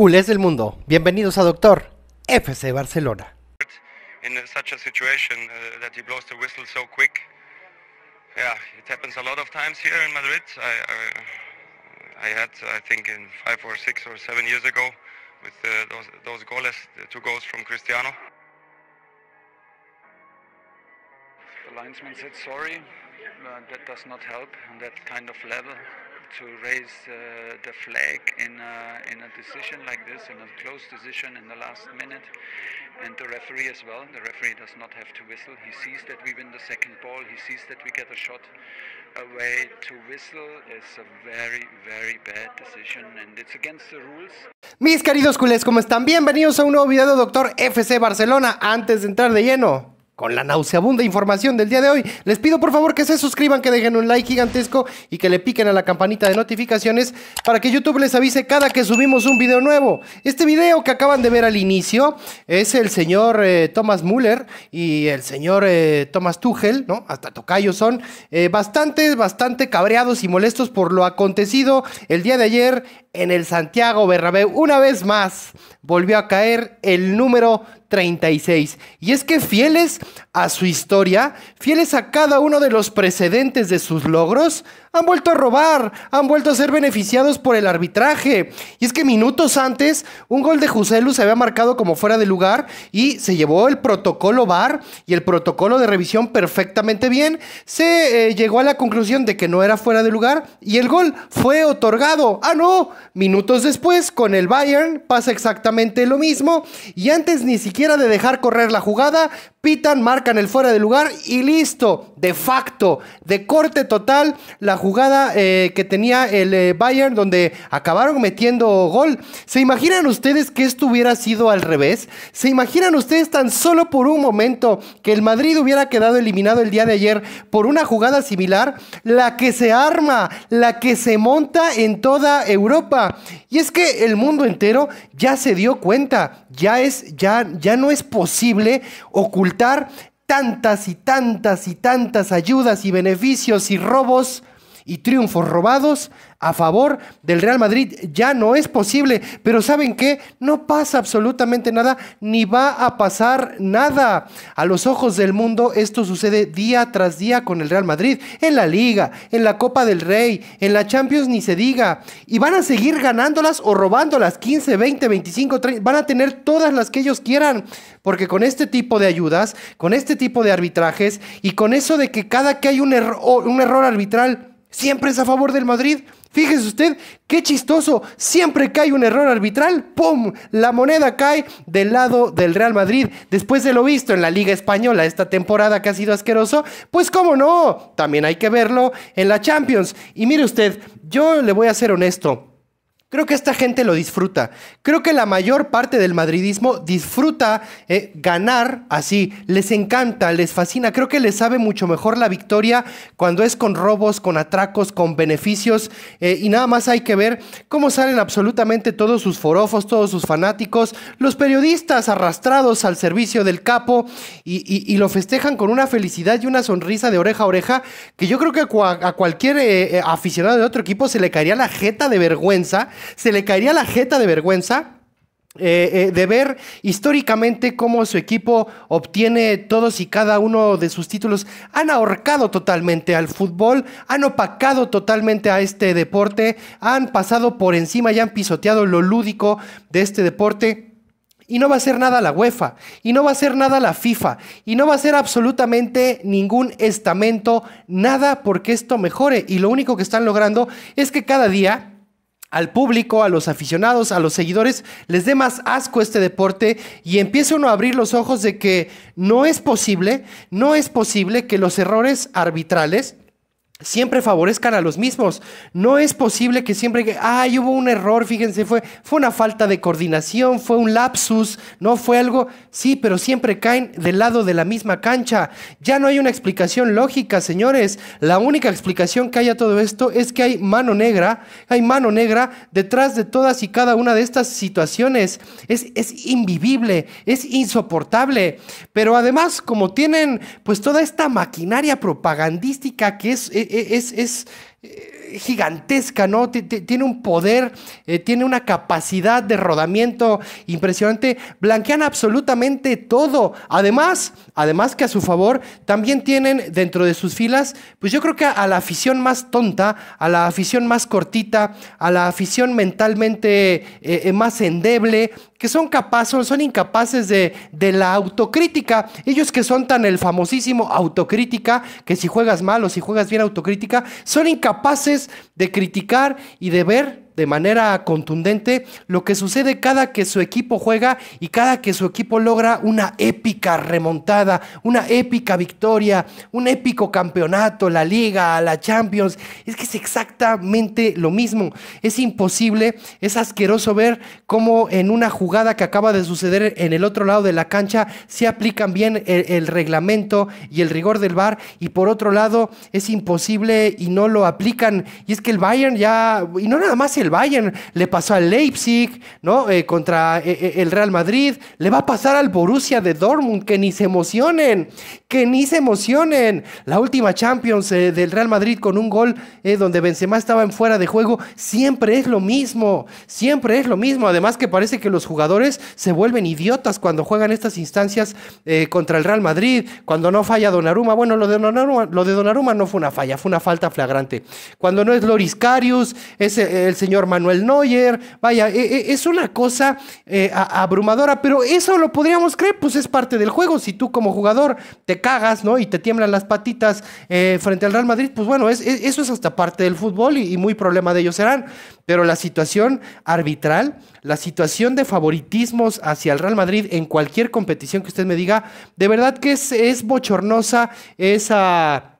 culés del mundo, bienvenidos a Doctor FC Barcelona. In such a situation uh, that he blows the whistle so quick, yeah, it happens a lot of times here in Madrid. I, I, I had, I think, in five or six or seven years ago, with uh, those those goals, two goals from Cristiano. The linesman said sorry. Uh, that does not help on that kind of level to raise uh, the flag in a, in a decision like this, in a close decision in the last minute. And the referee as well. The referee does not have to whistle. He sees that we win the second ball. He sees that we get a shot away. To whistle is a very, very bad decision, and it's against the rules. Mis queridos culés, ¿cómo están? Bienvenidos a un nuevo video de Doctor FC Barcelona. Antes de entrar de lleno con la nauseabunda información del día de hoy. Les pido por favor que se suscriban, que dejen un like gigantesco y que le piquen a la campanita de notificaciones para que YouTube les avise cada que subimos un video nuevo. Este video que acaban de ver al inicio es el señor eh, Thomas Müller y el señor eh, Thomas Tuchel, ¿no? Hasta tocayo son eh, bastante, bastante cabreados y molestos por lo acontecido el día de ayer en el Santiago Berrabeu. Una vez más volvió a caer el número 36. Y es que fieles a su historia, fieles a cada uno de los precedentes de sus logros, han vuelto a robar, han vuelto a ser beneficiados por el arbitraje. Y es que minutos antes, un gol de Juselu se había marcado como fuera de lugar y se llevó el protocolo VAR y el protocolo de revisión perfectamente bien. Se eh, llegó a la conclusión de que no era fuera de lugar y el gol fue otorgado. ¡Ah, no! Minutos después, con el Bayern, pasa exactamente lo mismo y antes ni siquiera de dejar correr la jugada, pitan, marcan el fuera de lugar y listo, de facto, de corte total, la jugada eh, que tenía el eh, Bayern donde acabaron metiendo gol. ¿Se imaginan ustedes que esto hubiera sido al revés? ¿Se imaginan ustedes tan solo por un momento que el Madrid hubiera quedado eliminado el día de ayer por una jugada similar? La que se arma, la que se monta en toda Europa. Y es que el mundo entero ya se dio cuenta, ya es ya ya no es posible ocultar tantas y tantas y tantas ayudas y beneficios y robos y triunfos robados a favor del Real Madrid ya no es posible. Pero ¿saben qué? No pasa absolutamente nada, ni va a pasar nada. A los ojos del mundo esto sucede día tras día con el Real Madrid, en la liga, en la Copa del Rey, en la Champions ni se diga. Y van a seguir ganándolas o robándolas 15, 20, 25, 30. Van a tener todas las que ellos quieran. Porque con este tipo de ayudas, con este tipo de arbitrajes y con eso de que cada que hay un, un error arbitral, Siempre es a favor del Madrid. Fíjese usted, qué chistoso. Siempre cae un error arbitral. ¡Pum! La moneda cae del lado del Real Madrid. Después de lo visto en la Liga Española esta temporada que ha sido asqueroso, pues cómo no. También hay que verlo en la Champions. Y mire usted, yo le voy a ser honesto. Creo que esta gente lo disfruta. Creo que la mayor parte del madridismo disfruta eh, ganar así. Les encanta, les fascina. Creo que les sabe mucho mejor la victoria cuando es con robos, con atracos, con beneficios. Eh, y nada más hay que ver cómo salen absolutamente todos sus forofos, todos sus fanáticos, los periodistas arrastrados al servicio del capo y, lo festejan con una felicidad y una sonrisa de oreja a oreja que yo creo que a, cualquier eh, aficionado de otro equipo se le caería la jeta de vergüenza se le caería la jeta de vergüenza eh, eh, de ver históricamente cómo su equipo obtiene todos y cada uno de sus títulos. Han ahorcado totalmente al fútbol, han opacado totalmente a este deporte, han pasado por encima y han pisoteado lo lúdico de este deporte. Y no va a ser nada la UEFA, y no va a ser nada la FIFA, y no va a ser absolutamente ningún estamento, nada porque esto mejore. Y lo único que están logrando es que cada día al público, a los aficionados, a los seguidores, les dé más asco este deporte y empiece uno a abrir los ojos de que no es posible, no es posible que los errores arbitrales siempre favorezcan a los mismos. No es posible que siempre que, hubo un error, fíjense, fue, fue una falta de coordinación, fue un lapsus, no fue algo, sí, pero siempre caen del lado de la misma cancha. Ya no hay una explicación lógica, señores. La única explicación que hay a todo esto es que hay mano negra, hay mano negra detrás de todas y cada una de estas situaciones. Es, es invivible, es insoportable. Pero además, como tienen pues toda esta maquinaria propagandística que es eh, It's it's. gigantesca, ¿no? tiene un poder, eh, tiene una capacidad de rodamiento impresionante. Blanquean absolutamente todo. Además, además que a su favor, también tienen dentro de sus filas, pues yo creo que a la afición más tonta, a la afición más cortita, a la afición mentalmente eh, eh, más endeble, que son capaces, son incapaces de, de la autocrítica. Ellos que son tan el famosísimo autocrítica, que si juegas mal o si juegas bien autocrítica, son incapaces de criticar y de ver de manera contundente lo que sucede cada que su equipo juega y cada que su equipo logra una épica remontada, una épica victoria, un épico campeonato, la liga, la Champions. Es que es exactamente lo mismo. Es imposible, es asqueroso ver cómo en una jugada que acaba de suceder en el otro lado de la cancha se aplican bien el, reglamento y el rigor del VAR y por otro lado es imposible y no lo aplican. Y es que el Bayern ya, y no nada más el Bayern, le pasó al Leipzig, ¿no? Eh, contra eh, eh, el Real Madrid, le va a pasar al Borussia de Dortmund, que ni se emocionen, que ni se emocionen. La última Champions del Real Madrid con un gol donde Benzema estaba en fuera de juego, siempre es lo mismo, siempre es lo mismo. Además que parece que los jugadores se vuelven idiotas cuando juegan estas instancias contra el Real Madrid, cuando no falla Donnarumma, bueno, lo de Donnarumma, lo de no fue una falla, fue una falta flagrante. Cuando no es Loris Carius, es el señor señor Manuel Neuer. Vaya, e, e, es una cosa eh, abrumadora, pero eso lo podríamos creer, pues es parte del juego. Si tú como jugador te cagas, ¿no? Y te tiemblan las patitas eh, frente al Real Madrid, pues bueno, eso es hasta parte del fútbol y, muy problema de ellos serán. Pero la situación arbitral, la situación de favoritismos hacia el Real Madrid en cualquier competición que usted me diga, de verdad que es bochornosa, esa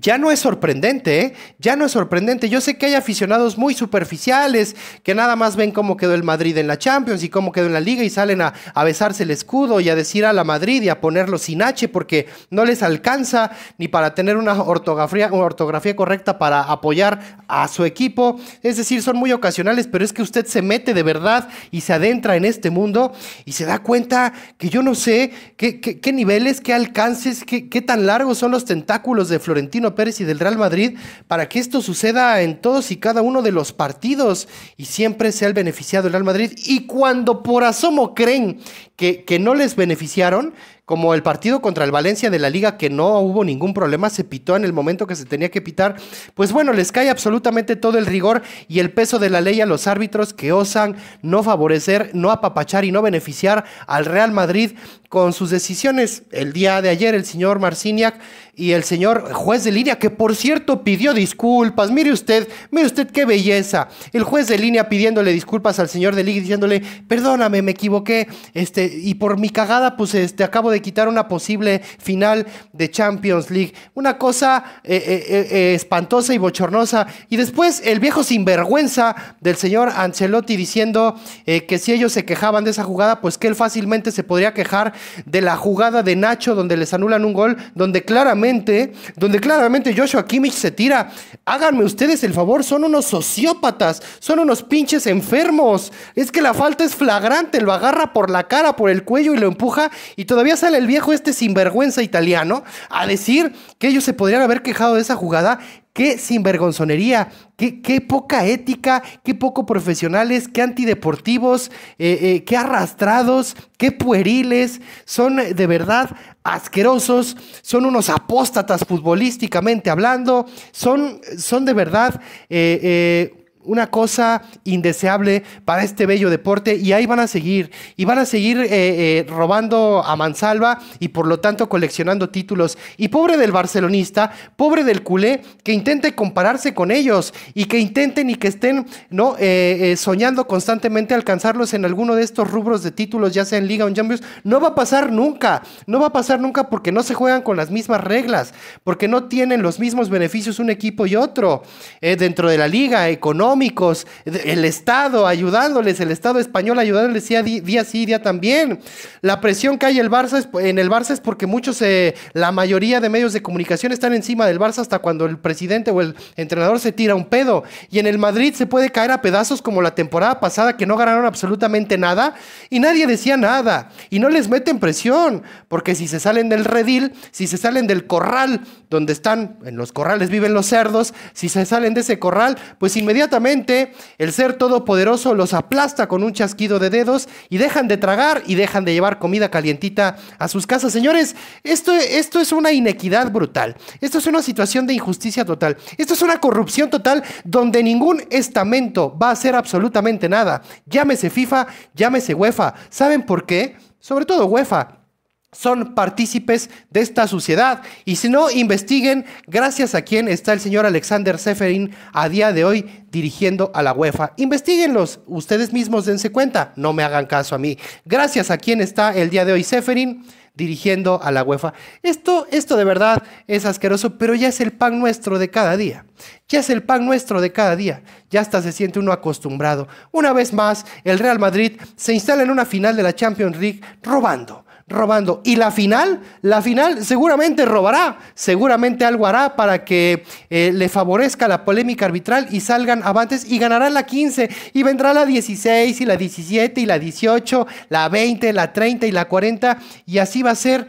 ya no es sorprendente, ¿eh? ya no es sorprendente. Yo sé que hay aficionados muy superficiales que nada más ven cómo quedó el Madrid en la Champions y cómo quedó en la liga y salen a, besarse el escudo y a decir a la Madrid y a ponerlo sin H porque no les alcanza ni para tener una ortografía, ortografía correcta para apoyar a su equipo. Es decir, son muy ocasionales, pero es que usted se mete de verdad y se adentra en este mundo y se da cuenta que yo no sé qué, niveles, qué alcances, qué tan largos son los tentáculos de Florentino Pérez y del Real Madrid para que esto suceda en todos y cada uno de los partidos y siempre sea el beneficiado el Real Madrid. Y cuando por asomo creen que, que no les beneficiaron, como el partido contra el Valencia de la liga que no hubo ningún problema, se pitó en el momento que se tenía que pitar, pues bueno, les cae absolutamente todo el rigor y el peso de la ley a los árbitros que osan no favorecer, no apapachar y no beneficiar al Real Madrid con sus decisiones. El día de ayer el señor Marciniak y el señor juez de línea, que por cierto pidió disculpas, mire usted, mire usted qué belleza, el juez de línea pidiéndole disculpas al señor de liga diciéndole, perdóname, me equivoqué, este, y por mi cagada, pues este, acabo de quitar una posible final de Champions League. Una cosa eh, eh, eh, espantosa y bochornosa. Y después el viejo sinvergüenza del señor Ancelotti diciendo que si ellos se quejaban de esa jugada, pues que él fácilmente se podría quejar de la jugada de Nacho donde les anulan un gol, donde claramente, donde claramente Joshua Kimmich se tira. Háganme ustedes el favor, son unos sociópatas, son unos pinches enfermos. Es que la falta es flagrante, lo agarra por la cara, por el cuello y lo empuja y todavía se el viejo este sinvergüenza italiano a decir que ellos se podrían haber quejado de esa jugada. Qué sinvergonzonería, qué, qué poca ética, qué poco profesionales, qué antideportivos, eh, eh, qué arrastrados, qué pueriles. Son eh, de verdad asquerosos, son unos apóstatas futbolísticamente hablando, son, son de verdad una cosa indeseable para este bello deporte y ahí van a seguir y van a seguir eh, eh, robando a mansalva y por lo tanto coleccionando títulos y pobre del barcelonista pobre del culé que intente compararse con ellos y que intenten y que estén eh, soñando constantemente alcanzarlos en alguno de estos rubros de títulos ya sea en liga o en champions no va a pasar nunca no va a pasar nunca porque no se juegan con las mismas reglas porque no tienen los mismos beneficios un equipo y otro dentro de la liga económica el Estado ayudándoles, el Estado español ayudándoles día, día sí, día también. La presión que hay el Barça en el Barça es porque muchos, eh, la mayoría de medios de comunicación están encima del Barça hasta cuando el presidente o el entrenador se tira un pedo. Y en el Madrid se puede caer a pedazos como la temporada pasada que no ganaron absolutamente nada y nadie decía nada. Y no les meten presión, porque si se salen del redil, si se salen del corral donde están, en los corrales viven los cerdos, si se salen de ese corral, pues inmediatamente el ser todopoderoso los aplasta con un chasquido de dedos y dejan de tragar y dejan de llevar comida calientita a sus casas. Señores, esto, esto es una inequidad brutal. Esto es una situación de injusticia total. Esto es una corrupción total donde ningún estamento va a hacer absolutamente nada. Llámese FIFA, llámese UEFA. ¿Saben por qué? Sobre todo UEFA son partícipes de esta suciedad. Y si no, investiguen gracias a quién está el señor Alexander Seferin a día de hoy dirigiendo a la UEFA. Investíguenlos, ustedes mismos dense cuenta, no me hagan caso a mí. Gracias a quién está el día de hoy Seferin dirigiendo a la UEFA. Esto, esto de verdad es asqueroso, pero ya es el pan nuestro de cada día. Ya es el pan nuestro de cada día. Ya hasta se siente uno acostumbrado. Una vez más, el Real Madrid se instala en una final de la Champions League robando robando. Y la final, la final seguramente robará, seguramente algo hará para que eh, le favorezca la polémica arbitral y salgan avantes y ganará la 15 y vendrá la 16 y la 17 y la 18, la 20, la 30 y la 40 y así va a ser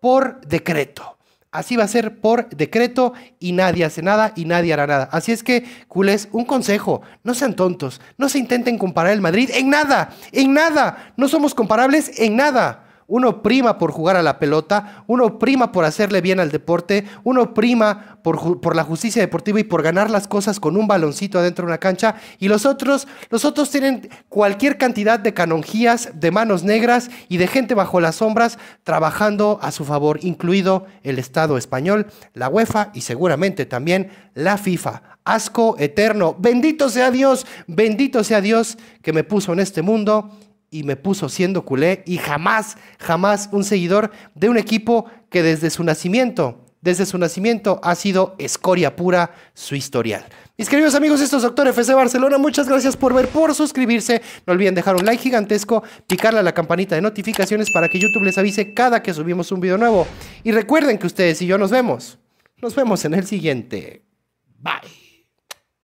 por decreto. Así va a ser por decreto y nadie hace nada y nadie hará nada. Así es que, culés, un consejo, no sean tontos, no se intenten comparar el Madrid en nada, en nada, no somos comparables en nada uno prima por jugar a la pelota, uno prima por hacerle bien al deporte, uno prima por, la justicia deportiva y por ganar las cosas con un baloncito adentro de una cancha, y los otros, los otros tienen cualquier cantidad de canonjías, de manos negras y de gente bajo las sombras trabajando a su favor, incluido el Estado español, la UEFA y seguramente también la FIFA. Asco eterno, bendito sea Dios, bendito sea Dios que me puso en este mundo y me puso siendo culé y jamás, jamás un seguidor de un equipo que desde su nacimiento, desde su nacimiento ha sido escoria pura su historial. Mis queridos amigos, esto es Doctor FC Barcelona. Muchas gracias por ver, por suscribirse. No olviden dejar un like gigantesco, picarle a la campanita de notificaciones para que YouTube les avise cada que subimos un video nuevo. Y recuerden que ustedes y yo nos vemos. Nos vemos en el siguiente. Bye.